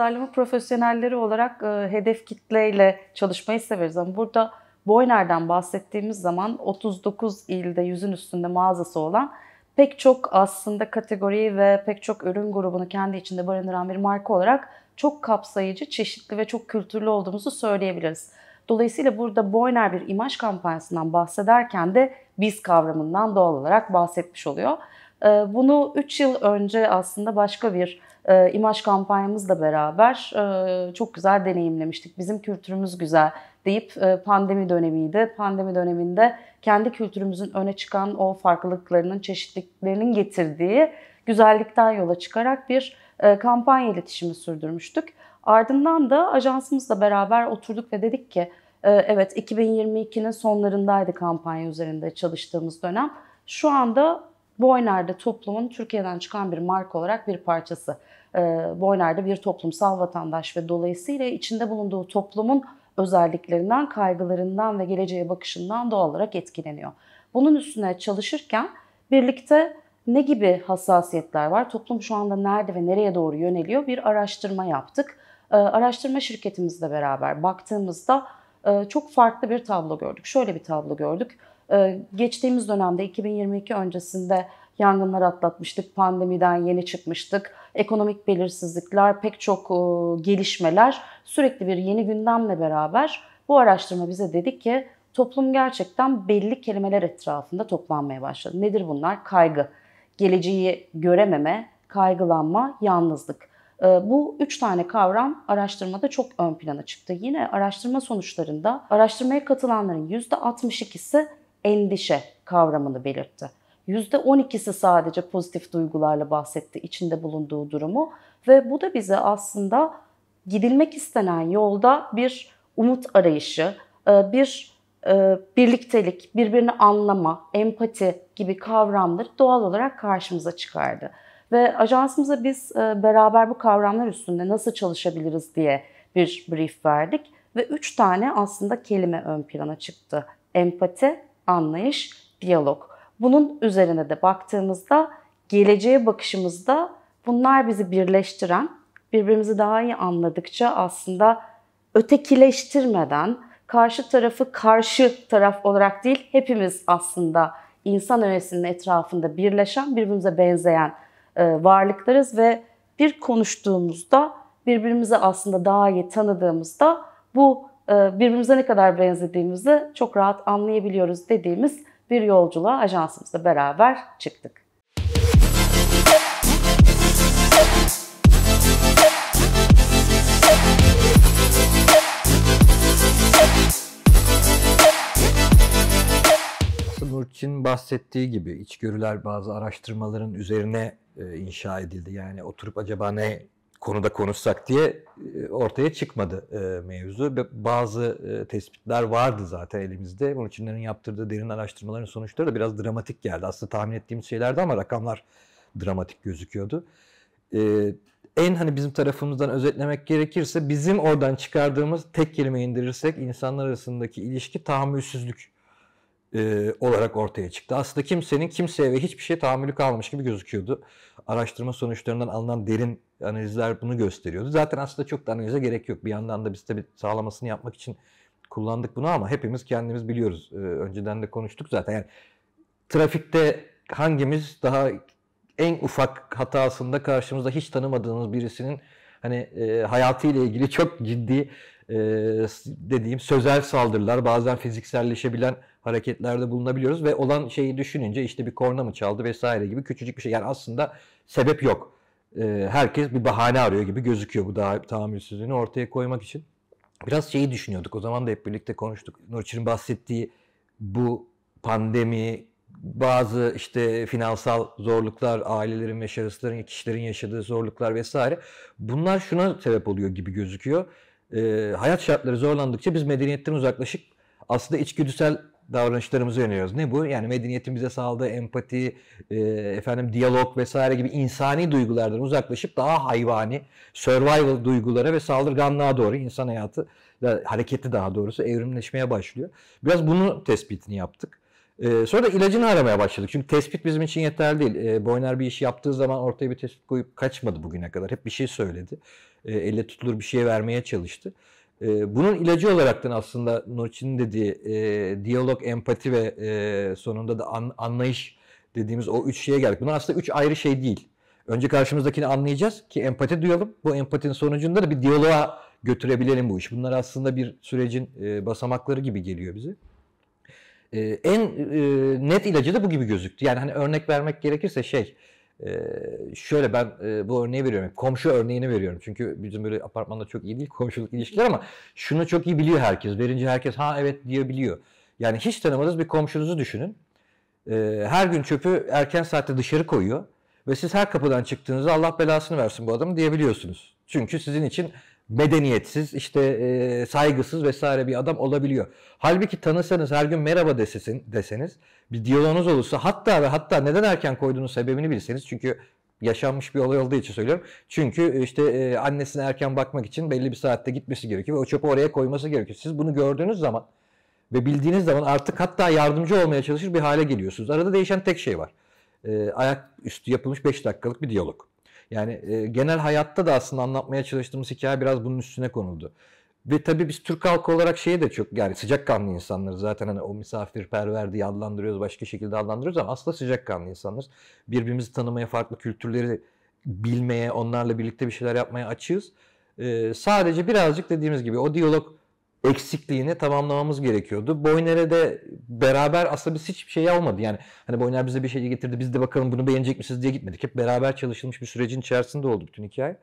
pazarlama profesyonelleri olarak e, hedef kitleyle çalışmayı severiz ama burada Boyner'den bahsettiğimiz zaman 39 ilde yüzün üstünde mağazası olan pek çok aslında kategoriyi ve pek çok ürün grubunu kendi içinde barındıran bir marka olarak çok kapsayıcı, çeşitli ve çok kültürlü olduğumuzu söyleyebiliriz. Dolayısıyla burada Boyner bir imaj kampanyasından bahsederken de biz kavramından doğal olarak bahsetmiş oluyor. E, bunu 3 yıl önce aslında başka bir e, imaj kampanyamızla beraber e, çok güzel deneyimlemiştik. Bizim kültürümüz güzel deyip e, pandemi dönemiydi. Pandemi döneminde kendi kültürümüzün öne çıkan o farklılıklarının, çeşitliliklerinin getirdiği güzellikten yola çıkarak bir e, kampanya iletişimi sürdürmüştük. Ardından da ajansımızla beraber oturduk ve dedik ki e, evet 2022'nin sonlarındaydı kampanya üzerinde çalıştığımız dönem. Şu anda Boyner'de toplumun Türkiye'den çıkan bir marka olarak bir parçası. E, Boyner'de bir toplumsal vatandaş ve dolayısıyla içinde bulunduğu toplumun özelliklerinden, kaygılarından ve geleceğe bakışından doğal olarak etkileniyor. Bunun üstüne çalışırken birlikte ne gibi hassasiyetler var? Toplum şu anda nerede ve nereye doğru yöneliyor? Bir araştırma yaptık. E, araştırma şirketimizle beraber baktığımızda e, çok farklı bir tablo gördük. Şöyle bir tablo gördük. Geçtiğimiz dönemde 2022 öncesinde yangınlar atlatmıştık, pandemiden yeni çıkmıştık, ekonomik belirsizlikler, pek çok e, gelişmeler sürekli bir yeni gündemle beraber bu araştırma bize dedi ki toplum gerçekten belli kelimeler etrafında toplanmaya başladı. Nedir bunlar? Kaygı, geleceği görememe, kaygılanma, yalnızlık. E, bu üç tane kavram araştırmada çok ön plana çıktı. Yine araştırma sonuçlarında araştırmaya katılanların %62'si endişe kavramını belirtti. %12'si sadece pozitif duygularla bahsetti içinde bulunduğu durumu ve bu da bize aslında gidilmek istenen yolda bir umut arayışı, e, bir e, birliktelik, birbirini anlama, empati gibi kavramları doğal olarak karşımıza çıkardı. Ve ajansımıza biz e, beraber bu kavramlar üstünde nasıl çalışabiliriz diye bir brief verdik. Ve üç tane aslında kelime ön plana çıktı. Empati, anlayış, diyalog. Bunun üzerine de baktığımızda geleceğe bakışımızda bunlar bizi birleştiren, birbirimizi daha iyi anladıkça aslında ötekileştirmeden karşı tarafı karşı taraf olarak değil hepimiz aslında insan öğesinin etrafında birleşen, birbirimize benzeyen e, varlıklarız ve bir konuştuğumuzda birbirimizi aslında daha iyi tanıdığımızda bu e, birbirimize ne kadar benzediğimizi çok rahat anlayabiliyoruz dediğimiz bir yolculuğa ajansımızla beraber çıktık. Nurçin bahsettiği gibi içgörüler bazı araştırmaların üzerine e, inşa edildi. Yani oturup acaba ne konuda konuşsak diye e, ortaya çıkmadı e, mevzu. Bazı e, tespitler vardı zaten elimizde. Bunun içinlerin yaptırdığı derin araştırmaların sonuçları da biraz dramatik geldi. Aslında tahmin ettiğimiz şeylerdi ama rakamlar dramatik gözüküyordu. En hani bizim tarafımızdan özetlemek gerekirse bizim oradan çıkardığımız tek kelime indirirsek insanlar arasındaki ilişki tahammülsüzlük e, olarak ortaya çıktı. Aslında kimsenin kimseye ve hiçbir şeye tahammülü kalmış gibi gözüküyordu. Araştırma sonuçlarından alınan derin analizler bunu gösteriyordu. Zaten aslında çok da analize gerek yok. Bir yandan da biz tabii sağlamasını yapmak için kullandık bunu ama hepimiz kendimiz biliyoruz. E, önceden de konuştuk zaten. Yani trafikte hangimiz daha en ufak hatasında karşımızda hiç tanımadığınız birisinin hani e, hayatıyla ilgili çok ciddi e, dediğim sözel saldırılar, bazen fizikselleşebilen hareketlerde bulunabiliyoruz ve olan şeyi düşününce işte bir korna mı çaldı vesaire gibi küçücük bir şey. Yani aslında sebep yok. Ee, herkes bir bahane arıyor gibi gözüküyor bu daha tahammülsüzlüğünü ortaya koymak için. Biraz şeyi düşünüyorduk. O zaman da hep birlikte konuştuk. Nurçin'in bahsettiği bu pandemi, bazı işte finansal zorluklar, ailelerin ve şahısların, kişilerin yaşadığı zorluklar vesaire. Bunlar şuna sebep oluyor gibi gözüküyor. E, hayat şartları zorlandıkça biz medeniyetten uzaklaşıp aslında içgüdüsel davranışlarımızı öğreniyoruz. Ne bu? Yani medeniyetin sağladığı empati, e, efendim diyalog vesaire gibi insani duygulardan uzaklaşıp daha hayvani, survival duygulara ve saldırganlığa doğru insan hayatı hareketi daha doğrusu evrimleşmeye başlıyor. Biraz bunu tespitini yaptık. Ee, sonra da ilacını aramaya başladık. Çünkü tespit bizim için yeterli değil. Ee, Boyner bir iş yaptığı zaman ortaya bir tespit koyup kaçmadı bugüne kadar. Hep bir şey söyledi. Ee, elle tutulur bir şey vermeye çalıştı. E, bunun ilacı olarak da aslında Noçin dediği e, diyalog, empati ve e, sonunda da an, anlayış dediğimiz o üç şeye geldik. Bunlar aslında üç ayrı şey değil. Önce karşımızdakini anlayacağız ki empati duyalım. Bu empatinin sonucunda da bir diyaloğa götürebilelim bu iş. Bunlar aslında bir sürecin e, basamakları gibi geliyor bize. E, en e, net ilacı da bu gibi gözüktü. Yani hani örnek vermek gerekirse şey şöyle ben bu örneği veriyorum. Komşu örneğini veriyorum. Çünkü bizim böyle apartmanda çok iyi değil komşuluk ilişkiler ama şunu çok iyi biliyor herkes. Verince herkes ha evet diyebiliyor. Yani hiç tanımadığınız bir komşunuzu düşünün. Her gün çöpü erken saatte dışarı koyuyor. Ve siz her kapıdan çıktığınızda Allah belasını versin bu adamı diyebiliyorsunuz. Çünkü sizin için medeniyetsiz, işte e, saygısız vesaire bir adam olabiliyor. Halbuki tanısanız, her gün merhaba desesin, deseniz, bir diyaloğunuz olursa hatta ve hatta neden erken koyduğunuz sebebini bilseniz çünkü yaşanmış bir olay olduğu için söylüyorum. Çünkü e, işte e, annesine erken bakmak için belli bir saatte gitmesi gerekiyor ve o çöpü oraya koyması gerekiyor. Siz bunu gördüğünüz zaman ve bildiğiniz zaman artık hatta yardımcı olmaya çalışır bir hale geliyorsunuz. Arada değişen tek şey var. E, ayak üstü yapılmış 5 dakikalık bir diyalog. Yani e, genel hayatta da aslında anlatmaya çalıştığımız hikaye biraz bunun üstüne konuldu. Ve tabii biz Türk halkı olarak şeyi de çok yani sıcakkanlı insanlar zaten hani o misafirperver diye adlandırıyoruz başka şekilde adlandırıyoruz ama aslında sıcakkanlı insanlar. Birbirimizi tanımaya farklı kültürleri bilmeye onlarla birlikte bir şeyler yapmaya açığız. Ee, sadece birazcık dediğimiz gibi o diyalog eksikliğini tamamlamamız gerekiyordu. Boyner'e de beraber aslında biz hiçbir şey almadı. Yani hani Boyner bize bir şey getirdi biz de bakalım bunu beğenecek misiniz diye gitmedik. Hep beraber çalışılmış bir sürecin içerisinde oldu bütün hikaye.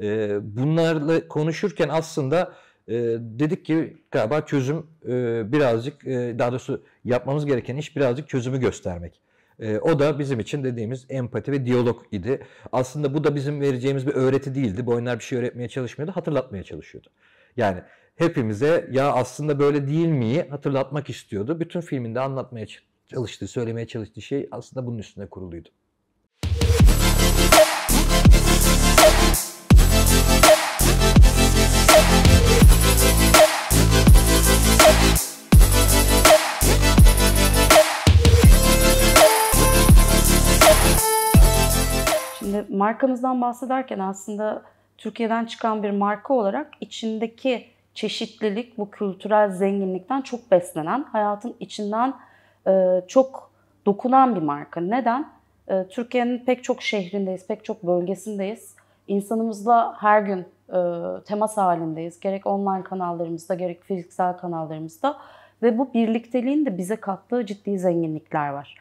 Ee, bunlarla konuşurken aslında e, dedik ki galiba çözüm e, birazcık e, daha doğrusu yapmamız gereken iş birazcık çözümü göstermek. E, o da bizim için dediğimiz empati ve diyalog idi. Aslında bu da bizim vereceğimiz bir öğreti değildi. Boyner bir şey öğretmeye çalışmıyordu, hatırlatmaya çalışıyordu. Yani hepimize ya aslında böyle değil miyi hatırlatmak istiyordu. Bütün filminde anlatmaya çalıştığı, söylemeye çalıştığı şey aslında bunun üstüne kuruluydu. Şimdi markamızdan bahsederken aslında Türkiye'den çıkan bir marka olarak içindeki çeşitlilik, bu kültürel zenginlikten çok beslenen, hayatın içinden e, çok dokunan bir marka. Neden? E, Türkiye'nin pek çok şehrindeyiz, pek çok bölgesindeyiz. İnsanımızla her gün e, temas halindeyiz. Gerek online kanallarımızda, gerek fiziksel kanallarımızda. Ve bu birlikteliğin de bize kattığı ciddi zenginlikler var.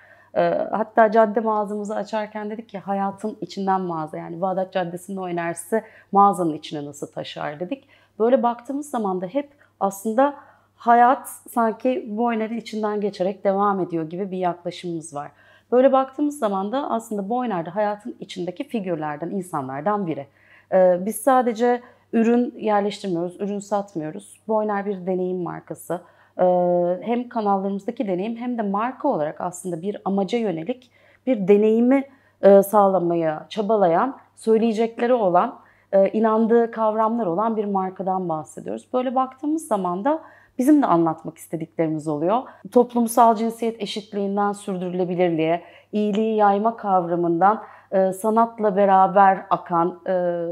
Hatta cadde mağazamızı açarken dedik ki hayatın içinden mağaza yani Bağdat Caddesi'nin o enerjisi mağazanın içine nasıl taşar dedik Böyle baktığımız zaman da hep aslında hayat sanki bu oyunların içinden geçerek devam ediyor gibi bir yaklaşımımız var. Böyle baktığımız zaman da aslında Boyner de hayatın içindeki figürlerden, insanlardan biri. Ee, biz sadece ürün yerleştirmiyoruz, ürün satmıyoruz. Boyner bir deneyim markası. Ee, hem kanallarımızdaki deneyim hem de marka olarak aslında bir amaca yönelik bir deneyimi e, sağlamaya çabalayan, söyleyecekleri olan e, inandığı kavramlar olan bir markadan bahsediyoruz. Böyle baktığımız zaman da bizim de anlatmak istediklerimiz oluyor. Toplumsal cinsiyet eşitliğinden sürdürülebilirliğe, iyiliği yayma kavramından e, sanatla beraber akan, e,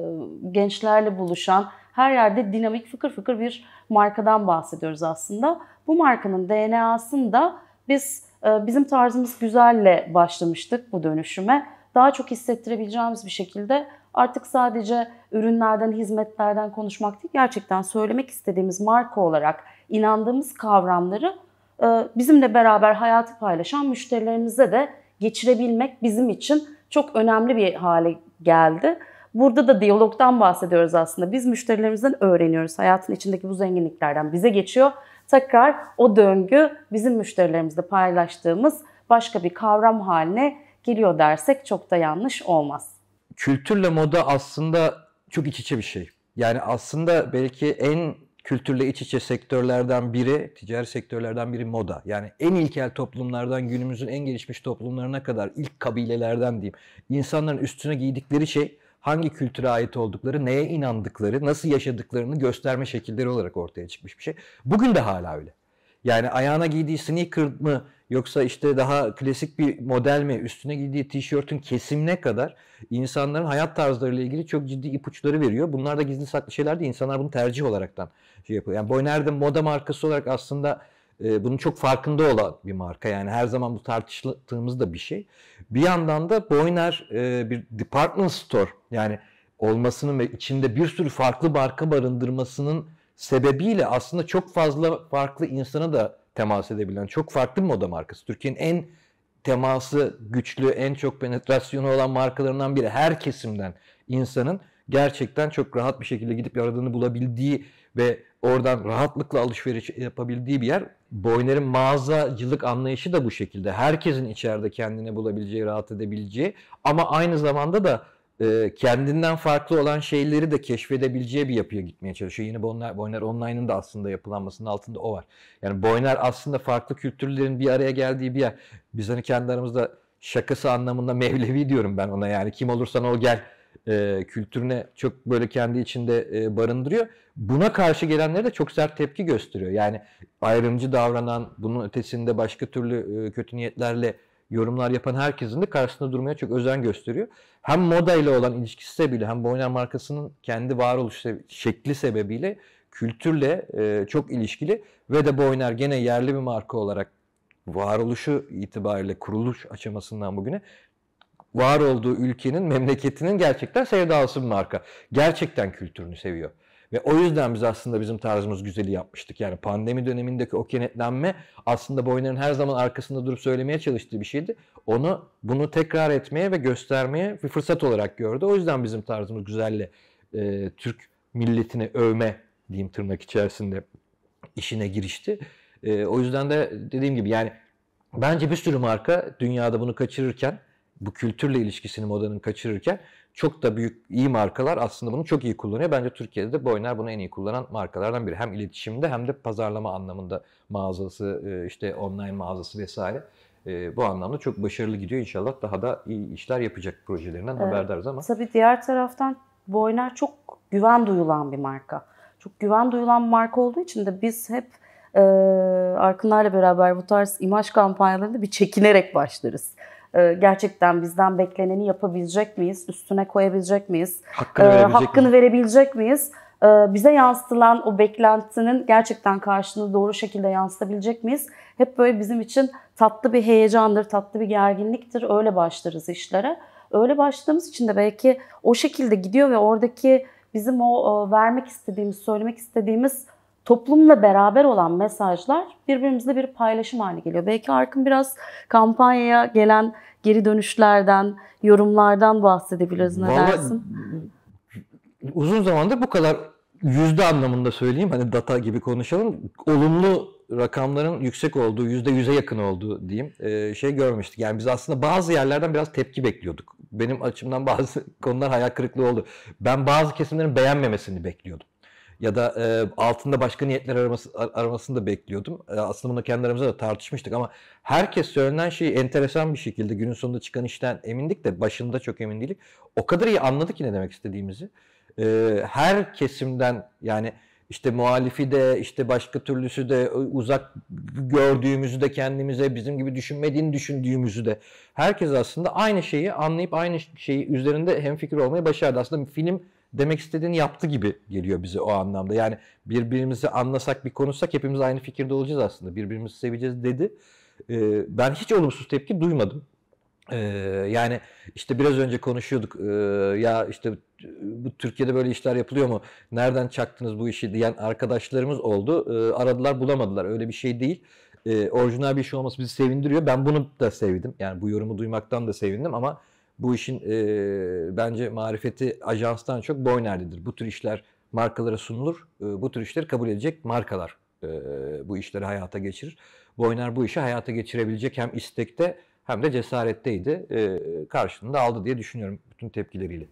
gençlerle buluşan, her yerde dinamik fıkır fıkır bir markadan bahsediyoruz aslında. Bu markanın DNA'sında biz bizim tarzımız güzelle başlamıştık bu dönüşüme. Daha çok hissettirebileceğimiz bir şekilde artık sadece ürünlerden, hizmetlerden konuşmak değil, gerçekten söylemek istediğimiz marka olarak inandığımız kavramları e, bizimle beraber hayatı paylaşan müşterilerimize de geçirebilmek bizim için çok önemli bir hale geldi. Burada da diyalogdan bahsediyoruz aslında. Biz müşterilerimizden öğreniyoruz. Hayatın içindeki bu zenginliklerden bize geçiyor. Tekrar o döngü bizim müşterilerimizle paylaştığımız başka bir kavram haline geliyor dersek çok da yanlış olmaz kültürle moda aslında çok iç içe bir şey. Yani aslında belki en kültürle iç içe sektörlerden biri, ticari sektörlerden biri moda. Yani en ilkel toplumlardan günümüzün en gelişmiş toplumlarına kadar ilk kabilelerden diyeyim. İnsanların üstüne giydikleri şey hangi kültüre ait oldukları, neye inandıkları, nasıl yaşadıklarını gösterme şekilleri olarak ortaya çıkmış bir şey. Bugün de hala öyle. Yani ayağına giydiği sneaker mı Yoksa işte daha klasik bir model mi? Üstüne giydiği tişörtün kesimine kadar insanların hayat tarzlarıyla ilgili çok ciddi ipuçları veriyor. Bunlar da gizli saklı şeyler değil. İnsanlar bunu tercih olaraktan şey yapıyor. Yani Boyner'de moda markası olarak aslında e, bunun çok farkında olan bir marka. Yani her zaman bu tartıştığımız da bir şey. Bir yandan da Boyner e, bir department store yani olmasının ve içinde bir sürü farklı marka barındırmasının sebebiyle aslında çok fazla farklı insana da temas edebilen çok farklı bir moda markası. Türkiye'nin en teması güçlü, en çok penetrasyonu olan markalarından biri. Her kesimden insanın gerçekten çok rahat bir şekilde gidip aradığını bulabildiği ve oradan rahatlıkla alışveriş yapabildiği bir yer. Boyner'in mağazacılık anlayışı da bu şekilde. Herkesin içeride kendine bulabileceği, rahat edebileceği ama aynı zamanda da e, kendinden farklı olan şeyleri de keşfedebileceği bir yapıya gitmeye çalışıyor. Yine Boyner, Boyner Online'ın da aslında yapılanmasının altında o var. Yani Boyner aslında farklı kültürlerin bir araya geldiği bir yer. Biz hani kendi aramızda şakası anlamında Mevlevi diyorum ben ona yani kim olursan ol gel e, kültürüne çok böyle kendi içinde e, barındırıyor. Buna karşı gelenlere de çok sert tepki gösteriyor. Yani ayrımcı davranan, bunun ötesinde başka türlü e, kötü niyetlerle yorumlar yapan herkesin de karşısında durmaya çok özen gösteriyor. Hem moda ile olan ilişkisi sebebiyle hem Boyner markasının kendi varoluş şekli sebebiyle kültürle e, çok ilişkili ve de Boyner gene yerli bir marka olarak varoluşu itibariyle kuruluş aşamasından bugüne var olduğu ülkenin, memleketinin gerçekten sevdalısı bir marka. Gerçekten kültürünü seviyor. Ve o yüzden biz aslında bizim tarzımız güzeli yapmıştık. Yani pandemi dönemindeki o kenetlenme aslında bu oyunların her zaman arkasında durup söylemeye çalıştığı bir şeydi. Onu bunu tekrar etmeye ve göstermeye bir fırsat olarak gördü. O yüzden bizim tarzımız güzelle e, Türk milletini övme diyeyim tırnak içerisinde işine girişti. E, o yüzden de dediğim gibi yani bence bir sürü marka dünyada bunu kaçırırken bu kültürle ilişkisini modanın kaçırırken çok da büyük iyi markalar aslında bunu çok iyi kullanıyor. Bence Türkiye'de de Boyner bunu en iyi kullanan markalardan biri. Hem iletişimde hem de pazarlama anlamında mağazası, e, işte online mağazası vesaire. E, bu anlamda çok başarılı gidiyor. İnşallah daha da iyi işler yapacak projelerinden evet. haberdarız ama. Tabii diğer taraftan Boyner çok güven duyulan bir marka. Çok güven duyulan marka olduğu için de biz hep e, Arkınlar'la beraber bu tarz imaj kampanyalarında bir çekinerek başlarız. Ee, gerçekten bizden bekleneni yapabilecek miyiz? Üstüne koyabilecek miyiz? Hakkını, e, verebilecek, hakkını mi? verebilecek miyiz? E, bize yansıtılan o beklentinin gerçekten karşılığını doğru şekilde yansıtabilecek miyiz? Hep böyle bizim için tatlı bir heyecandır, tatlı bir gerginliktir. Öyle başlarız işlere. Öyle başladığımız için de belki o şekilde gidiyor ve oradaki bizim o e, vermek istediğimiz, söylemek istediğimiz toplumla beraber olan mesajlar birbirimizle bir paylaşım haline geliyor. Belki Arkın biraz kampanyaya gelen geri dönüşlerden, yorumlardan bahsedebiliriz ne Vallahi, dersin? Uzun zamandır bu kadar yüzde anlamında söyleyeyim hani data gibi konuşalım. Olumlu rakamların yüksek olduğu, yüzde yüze yakın olduğu diyeyim e, şey görmüştük. Yani biz aslında bazı yerlerden biraz tepki bekliyorduk. Benim açımdan bazı konular hayal kırıklığı oldu. Ben bazı kesimlerin beğenmemesini bekliyordum ya da e, altında başka niyetler araması, aramasını da bekliyordum. E, aslında bunu kendi aramızda da tartışmıştık ama herkes söylenen şeyi enteresan bir şekilde günün sonunda çıkan işten emindik de başında çok emin değilik. O kadar iyi anladık ki ne demek istediğimizi. E, her kesimden yani işte muhalifi de işte başka türlüsü de uzak gördüğümüzü de kendimize bizim gibi düşünmediğini düşündüğümüzü de herkes aslında aynı şeyi anlayıp aynı şeyi üzerinde hemfikir olmayı başardı. Aslında film demek istediğini yaptı gibi geliyor bize o anlamda. Yani birbirimizi anlasak bir konuşsak hepimiz aynı fikirde olacağız aslında. Birbirimizi seveceğiz dedi. E, ben hiç olumsuz tepki duymadım. Ee, yani işte biraz önce konuşuyorduk ee, ya işte bu Türkiye'de böyle işler yapılıyor mu? Nereden çaktınız bu işi diyen arkadaşlarımız oldu. Ee, aradılar bulamadılar. Öyle bir şey değil. Ee, orijinal bir şey olması bizi sevindiriyor. Ben bunu da sevdim. Yani bu yorumu duymaktan da sevindim ama bu işin e, bence marifeti ajanstan çok Boyner'dedir. Bu tür işler markalara sunulur. E, bu tür işleri kabul edecek markalar e, bu işleri hayata geçirir. Boyner bu işi hayata geçirebilecek hem istekte hem de cesaretteydi. E, karşılığını da aldı diye düşünüyorum bütün tepkileriyle.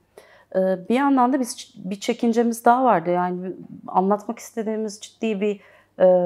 Bir yandan da biz bir çekincemiz daha vardı. Yani anlatmak istediğimiz ciddi bir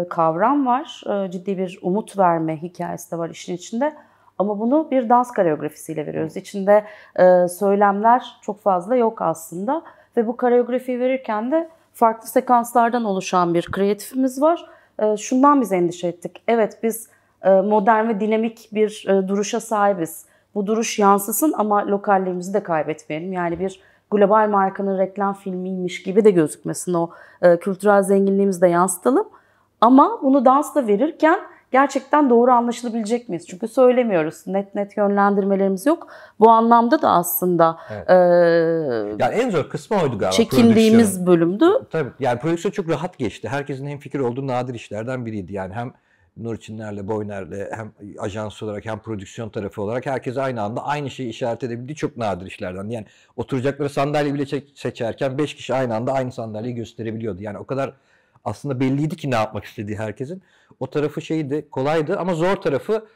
kavram var. Ciddi bir umut verme hikayesi de var işin içinde. Ama bunu bir dans koreografisiyle veriyoruz. İçinde e, söylemler çok fazla yok aslında. Ve bu koreografiyi verirken de farklı sekanslardan oluşan bir kreatifimiz var. E, şundan biz endişe ettik. Evet biz e, modern ve dinamik bir e, duruşa sahibiz. Bu duruş yansısın ama lokallerimizi de kaybetmeyelim. Yani bir global markanın reklam filmiymiş gibi de gözükmesin. O e, kültürel zenginliğimizi de yansıtalım. Ama bunu dansla verirken gerçekten doğru anlaşılabilecek miyiz? Çünkü söylemiyoruz. Net net yönlendirmelerimiz yok. Bu anlamda da aslında evet. e, yani en zor kısmı oydu galiba. Çekindiğimiz bölümdü. Tabii. Yani prodüksiyon çok rahat geçti. Herkesin hem fikir olduğu nadir işlerden biriydi. Yani hem Nur Çinler'le, Boyner'le hem ajans olarak hem prodüksiyon tarafı olarak herkes aynı anda aynı şeyi işaret edebildiği çok nadir işlerden. Yani oturacakları sandalye bile seçerken 5 kişi aynı anda aynı sandalyeyi gösterebiliyordu. Yani o kadar aslında belliydi ki ne yapmak istediği herkesin. O tarafı şeydi, kolaydı ama zor tarafı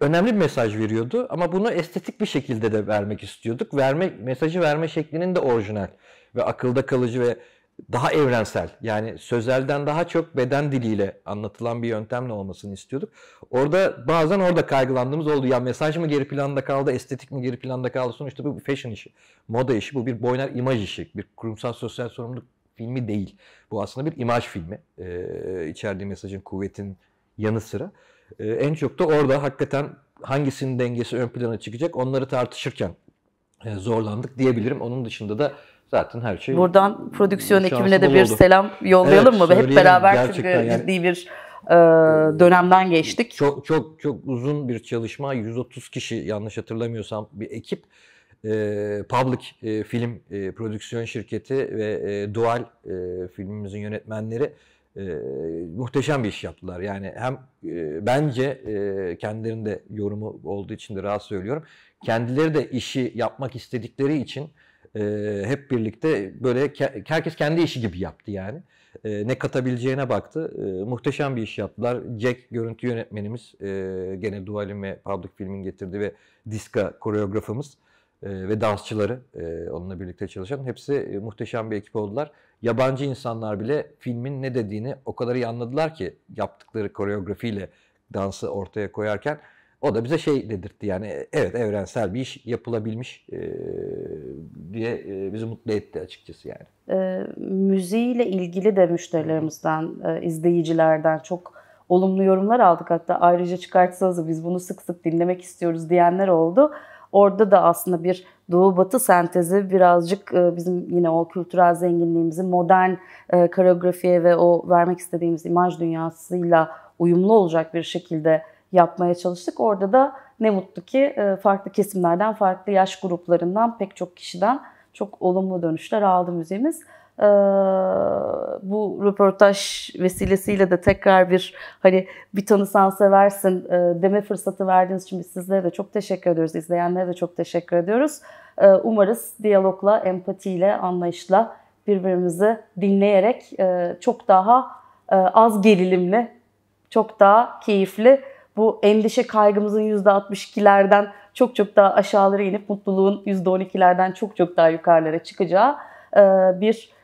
önemli bir mesaj veriyordu ama bunu estetik bir şekilde de vermek istiyorduk. Verme mesajı verme şeklinin de orijinal ve akılda kalıcı ve daha evrensel yani sözelden daha çok beden diliyle anlatılan bir yöntemle olmasını istiyorduk. Orada bazen orada kaygılandığımız oldu. Ya mesaj mı geri planda kaldı, estetik mi geri planda kaldı? Sonuçta bu bir fashion işi, moda işi, bu bir boyner imaj işi, bir kurumsal sosyal sorumluluk filmi değil. Bu aslında bir imaj filmi. E, içerdiği mesajın kuvvetin yanı sıra. E, en çok da orada hakikaten hangisinin dengesi ön plana çıkacak onları tartışırken e, zorlandık diyebilirim. Onun dışında da zaten her şey... Buradan prodüksiyon ekibine de bir oldu. selam yollayalım evet, mı? Hep beraber çünkü yani, ciddi bir e, dönemden geçtik. Çok çok çok uzun bir çalışma. 130 kişi yanlış hatırlamıyorsam bir ekip e, Public e, Film e, Prodüksiyon Şirketi ve e, Dual e, filmimizin yönetmenleri e, muhteşem bir iş yaptılar. Yani hem e, bence e, kendilerinin de yorumu olduğu için de rahat söylüyorum. Kendileri de işi yapmak istedikleri için e, hep birlikte böyle ke herkes kendi işi gibi yaptı yani. E, ne katabileceğine baktı. E, muhteşem bir iş yaptılar. Jack görüntü yönetmenimiz e, gene Dual'in ve Public Film'in getirdi ve Diska koreografımız ee, ve dansçıları e, onunla birlikte çalışan hepsi e, muhteşem bir ekip oldular. Yabancı insanlar bile filmin ne dediğini o kadar iyi anladılar ki yaptıkları koreografiyle dansı ortaya koyarken o da bize şey dedirtti yani e, evet evrensel bir iş yapılabilmiş diye bizi mutlu etti açıkçası yani. E, müziğiyle ilgili de müşterilerimizden, izleyicilerden çok olumlu yorumlar aldık. Hatta ayrıca çıkartsanız biz bunu sık sık dinlemek istiyoruz diyenler oldu. Orada da aslında bir Doğu Batı sentezi birazcık e, bizim yine o kültürel zenginliğimizi modern e, koreografiye ve o vermek istediğimiz imaj dünyasıyla uyumlu olacak bir şekilde yapmaya çalıştık. Orada da ne mutlu ki e, farklı kesimlerden, farklı yaş gruplarından, pek çok kişiden çok olumlu dönüşler aldı müziğimiz. Ee, bu röportaj vesilesiyle de tekrar bir hani bir tanısan seversin e, deme fırsatı verdiğiniz için biz sizlere de çok teşekkür ediyoruz. İzleyenlere de çok teşekkür ediyoruz. Ee, umarız diyalogla, empatiyle, anlayışla birbirimizi dinleyerek e, çok daha e, az gerilimli, çok daha keyifli bu endişe kaygımızın %62'lerden çok çok daha aşağılara inip mutluluğun %12'lerden çok çok daha yukarılara çıkacağı e, bir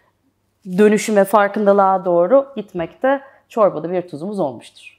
dönüşüme, farkındalığa doğru gitmekte çorbada bir tuzumuz olmuştur.